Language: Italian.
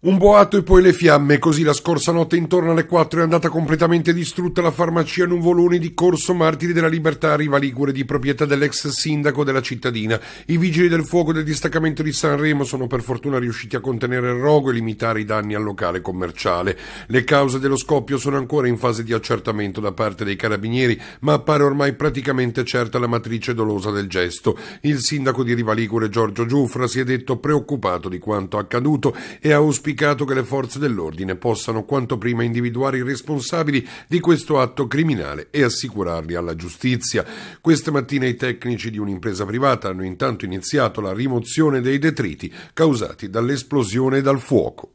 Un boato e poi le fiamme, così la scorsa notte intorno alle 4 è andata completamente distrutta la farmacia Nuvoloni di Corso Martiri della Libertà a Riva Ligure, di proprietà dell'ex sindaco della cittadina. I vigili del fuoco del distaccamento di Sanremo sono per fortuna riusciti a contenere il rogo e limitare i danni al locale commerciale. Le cause dello scoppio sono ancora in fase di accertamento da parte dei carabinieri, ma appare ormai praticamente certa la matrice dolosa del gesto. Il sindaco di Riva Ligure, Giorgio Giuffra, si è detto preoccupato di quanto accaduto e ha auspicato auspicato che le forze dell'ordine possano quanto prima individuare i responsabili di questo atto criminale e assicurarli alla giustizia. Questa mattina i tecnici di un'impresa privata hanno intanto iniziato la rimozione dei detriti causati dall'esplosione e dal fuoco.